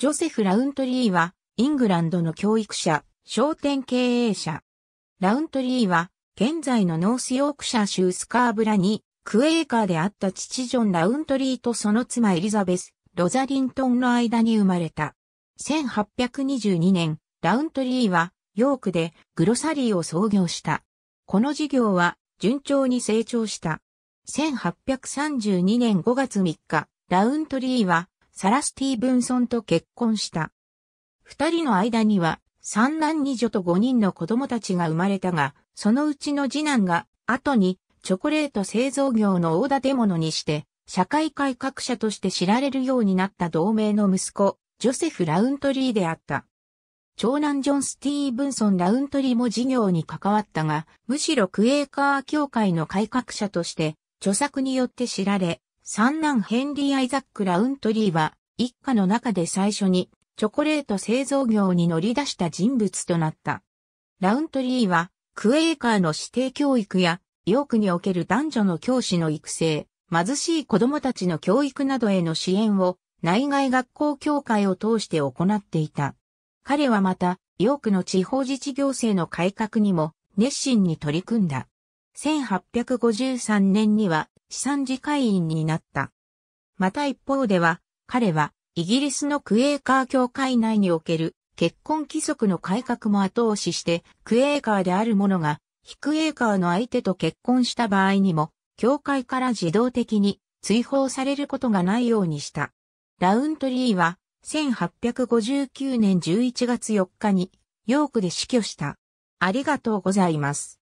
ジョセフ・ラウントリーは、イングランドの教育者、商店経営者。ラウントリーは、現在のノースヨークシャ州スカーブラに、クエーカーであった父ジョン・ラウントリーとその妻エリザベス、ロザリントンの間に生まれた。1822年、ラウントリーは、ヨークでグロサリーを創業した。この事業は、順調に成長した。1832年5月3日、ラウントリーは、サラ・スティーブンソンと結婚した。二人の間には、三男二女と五人の子供たちが生まれたが、そのうちの次男が、後に、チョコレート製造業の大建物にして、社会改革者として知られるようになった同盟の息子、ジョセフ・ラウントリーであった。長男ジョン・スティーブンソン・ラウントリーも事業に関わったが、むしろクエーカー協会の改革者として、著作によって知られ、三男ヘンリー・アイザック・ラウントリーは、一家の中で最初に、チョコレート製造業に乗り出した人物となった。ラウントリーは、クエーカーの指定教育や、ヨークにおける男女の教師の育成、貧しい子供たちの教育などへの支援を、内外学校協会を通して行っていた。彼はまた、ヨークの地方自治行政の改革にも熱心に取り組んだ。1853年には資産次会員になった。また一方では、彼はイギリスのクエーカー協会内における結婚規則の改革も後押しして、クエーカーである者が、非クエーカーの相手と結婚した場合にも、協会から自動的に追放されることがないようにした。ラウントリーは、1859年11月4日に、ヨークで死去した。ありがとうございます。